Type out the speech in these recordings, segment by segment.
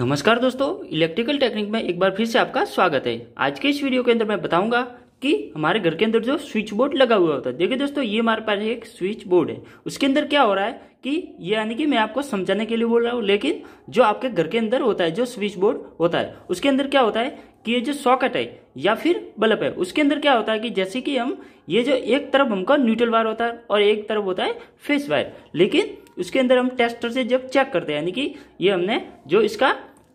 नमस्कार दोस्तों electrical technique में एक बार फिर से आपका स्वागत है आज के इस वीडियो के अंदर मैं बताऊंगा कि हमारे घर के अंदर जो स्विच बोर्ड लगा हुआ होता है देखिए दोस्तों ये हमारे पास एक स्विच बोर्ड है उसके अंदर क्या हो रहा है कि ये यानी कि मैं आपको समझाने के लिए बोल रहा हूँ लेकिन जो आपके घर के अंदर होता है जो स्विच बोर्ड होता है उसके अंदर क्या होता है कि ये जो सॉकेट है या फिर बल्ब है उसके अंदर क्या होता है कि जैसे कि हम ये जो एक तरफ हमका न्यूट्रल वायर होता है और एक तरफ होता है फेस वायर लेकिन उसके अंदर हम टेस्टर से जब चेक करते हैं यानी कि ये हमने जो इसका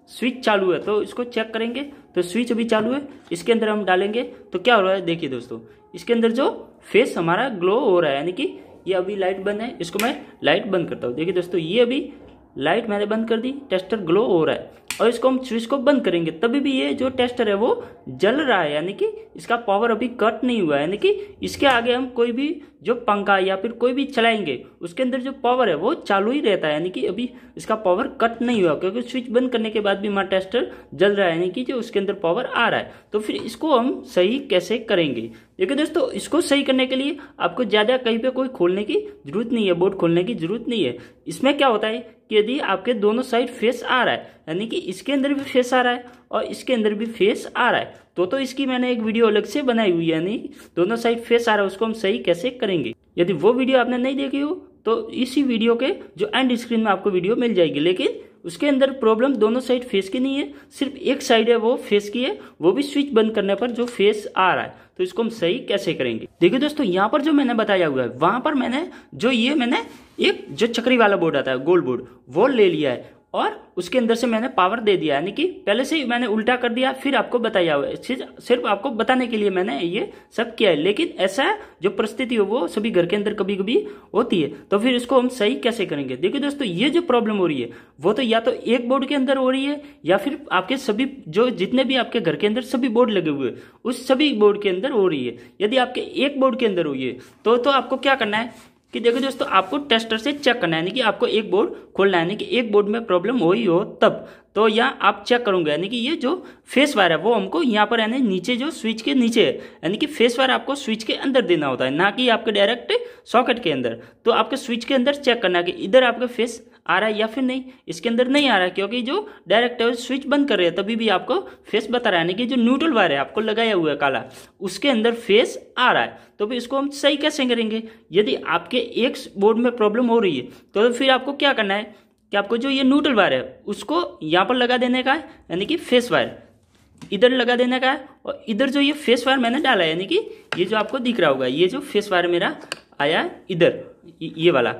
स्विच चालू है तो इसको चेक करेंगे तो स्विच अभी चालू है इसके अंदर हम डालेंगे तो क्या हो रहा है देखिए दोस्तों इसके अंदर जो फेस हमारा ग्लो हो रहा है यानी कि ये अभी लाइट बंद है इसको मैं लाइट बंद करता हूँ देखिए दोस्तों ये अभी लाइट मैंने बंद कर दी टेस्टर ग्लो हो रहा है और इसको हम स्विच को बंद करेंगे तभी भी ये जो टेस्टर है वो जल रहा है यानी कि इसका पावर अभी कट नहीं हुआ है यानी कि इसके आगे हम कोई भी जो पंखा या फिर कोई भी चलाएंगे उसके अंदर जो पावर है वो चालू ही रहता है यानी कि अभी इसका पावर कट नहीं हुआ क्योंकि स्विच बंद करने के बाद भी हमारा टेस्टर जल रहा है यानी कि जो उसके अंदर पावर आ रहा है तो फिर इसको हम सही कैसे करेंगे देखिए दोस्तों इसको सही करने के लिए आपको ज़्यादा कहीं पे कोई खोलने की जरूरत नहीं है बोर्ड खोलने की जरूरत नहीं है इसमें क्या होता है कि यदि आपके दोनों साइड फेस आ रहा है यानी कि इसके अंदर भी फेस आ रहा है और इसके अंदर भी फेस आ रहा है तो तो इसकी मैंने एक वीडियो अलग से बनाई हुई है यानी दोनों साइड फेस आ रहा है उसको हम सही कैसे करेंगे यदि वो वीडियो आपने नहीं देखी हो तो इसी वीडियो के जो एंड स्क्रीन में आपको वीडियो मिल जाएगी लेकिन उसके अंदर प्रॉब्लम दोनों साइड फेस की नहीं है सिर्फ एक साइड है वो फेस की है वो भी स्विच बंद करने पर जो फेस आ रहा है तो इसको हम सही कैसे करेंगे देखिए दोस्तों यहाँ पर जो मैंने बताया हुआ है वहाँ पर मैंने जो ये मैंने एक जो चक्री वाला बोर्ड आता है गोल्ड बोर्ड वो ले लिया है और उसके अंदर से मैंने पावर दे दिया यानी कि पहले से ही मैंने उल्टा कर दिया फिर आपको बताया हुआ है सिर्फ आपको बताने के लिए मैंने ये सब किया है लेकिन ऐसा जो परिस्थिति हो वो सभी घर के अंदर कभी कभी होती है तो फिर इसको हम सही कैसे करेंगे देखिए दोस्तों ये जो प्रॉब्लम हो रही है वो तो या तो एक बोर्ड के अंदर हो रही है या फिर आपके सभी जो जितने भी आपके घर के अंदर सभी बोर्ड लगे हुए उस सभी बोर्ड के अंदर हो रही है यदि आपके एक बोर्ड के अंदर हुई है तो, तो आपको क्या करना है कि देखो दोस्तों आपको टेस्टर से चेक करना है यानी कि आपको एक बोर्ड खोलना है यानी कि एक बोर्ड में प्रॉब्लम हो ही हो तब तो यहाँ आप चेक करूँगा यानी कि ये जो फेस वायर है वो हमको यहाँ पर यानी नीचे जो स्विच के नीचे है यानी कि फेस वायर आपको स्विच के अंदर देना होता है ना कि आपके डायरेक्ट सॉकेट के अंदर तो आपके स्विच के अंदर चेक करना है कि इधर आपके फेस आ रहा है या फिर नहीं इसके अंदर नहीं आ रहा है क्योंकि जो डायरेक्ट है स्विच बंद कर रहे हैं तभी भी आपको फेस बता रहा है यानी कि जो न्यूट्रल वायर है आपको लगाया हुआ है काला उसके अंदर फेस आ रहा है तो फिर इसको हम सही कैसे करेंगे यदि आपके एक बोर्ड में प्रॉब्लम हो रही है तो, तो फिर आपको क्या करना है कि आपको जो ये न्यूट्रल वायर है उसको यहाँ पर लगा देने का है यानी कि फेस वायर इधर लगा देने का है और इधर जो ये फेस वायर मैंने डाला है यानी कि ये जो आपको दिख रहा होगा ये जो फेस वायर मेरा आया इधर ये वाला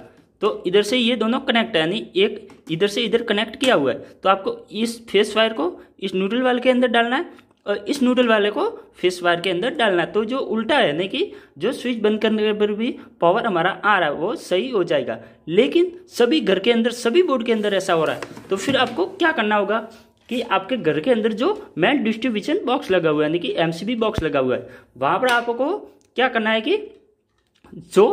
तो इधर से ये दोनों कनेक्ट है यानी एक इधर से इधर कनेक्ट किया हुआ है तो आपको इस फेस वायर को इस नूडल वाले के अंदर डालना है और इस नूडल वाले को फेस वायर के अंदर डालना है तो जो उल्टा है यानी कि जो स्विच बंद करने पर भी पावर हमारा आ रहा है वो सही हो जाएगा लेकिन सभी घर के अंदर सभी बोर्ड के अंदर ऐसा हो रहा है तो फिर आपको क्या करना होगा कि आपके घर के अंदर जो मेन डिस्ट्रीब्यूशन बॉक्स लगा हुआ है यानी कि एमसीबी बॉक्स लगा हुआ है वहाँ पर आपको क्या करना है कि जो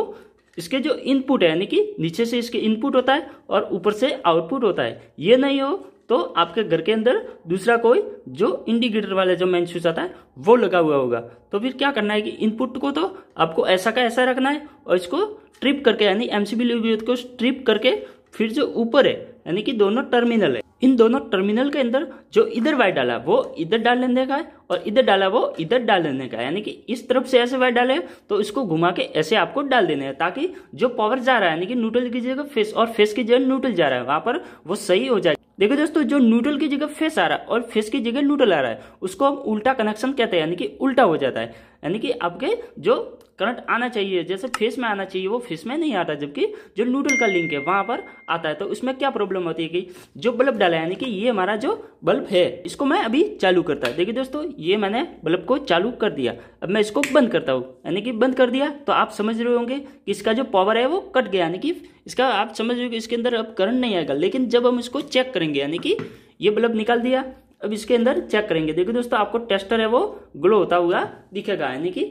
इसके जो इनपुट है यानी कि नीचे से इसके इनपुट होता है और ऊपर से आउटपुट होता है ये नहीं हो तो आपके घर के अंदर दूसरा कोई जो इंडिकेटर वाला जो मेन स्विच आता है वो लगा हुआ होगा तो फिर क्या करना है कि इनपुट को तो आपको ऐसा का ऐसा रखना है और इसको ट्रिप करके यानी एमसीबी को ट्रिप करके फिर जो ऊपर है यानी कि दोनों टर्मिनल है इन दोनों टर्मिनल के अंदर जो इधर वाई डाला वो इधर डाल लेने का है और इधर डाला वो इधर डाल लेने का है यानी कि इस तरफ से ऐसे वाई डाले तो इसको घुमा के ऐसे आपको डाल देने हैं ताकि जो पावर जा रहा है यानी कि न्यूट्रल की जगह फेस और फेस की जगह न्यूट्रल जा रहा है वहां पर वो सही हो जाए देखो दोस्तों जो न्यूट्रल की जगह फेस आ रहा है और फेस की जगह न्यूट्रल आ रहा है उसको हम उल्टा कनेक्शन कहते हैं यानी कि उल्टा हो जाता है यानी कि आपके जो करंट आना चाहिए जैसे फेस में आना चाहिए वो फेस में नहीं आता जबकि जो नूडल का लिंक है वहाँ पर आता है तो उसमें क्या प्रॉब्लम होती है कि जो बल्ब डाला है यानी कि ये हमारा जो बल्ब है इसको मैं अभी चालू करता है देखिए दोस्तों ये मैंने बल्ब को चालू कर दिया अब मैं इसको बंद करता हूँ यानी कि बंद कर दिया तो आप समझ रहे होंगे कि इसका जो पावर है वो कट गया यानी कि इसका आप समझ रहे हो कि इसके अंदर अब करंट नहीं आएगा लेकिन जब हम इसको चेक करेंगे यानी कि ये बल्ब निकाल दिया अब इसके अंदर चेक करेंगे देखिए दोस्तों आपको टेस्टर है वो ग्लो होता हुआ दिखेगा यानी कि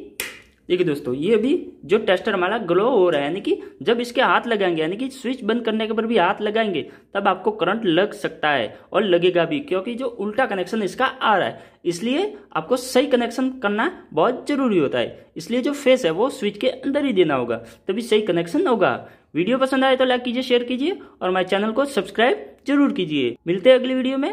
देखिए दोस्तों ये भी जो टेस्टर हमारा ग्लो हो रहा है यानी कि जब इसके हाथ लगाएंगे यानी कि स्विच बंद करने के पर भी हाथ लगाएंगे तब आपको करंट लग सकता है और लगेगा भी क्योंकि जो उल्टा कनेक्शन इसका आ रहा है इसलिए आपको सही कनेक्शन करना बहुत जरूरी होता है इसलिए जो फेस है वो स्विच के अंदर ही देना होगा तभी सही कनेक्शन होगा वीडियो पसंद आए तो लाइक कीजिए शेयर कीजिए और हमारे चैनल को सब्सक्राइब जरूर कीजिए मिलते हैं अगली वीडियो में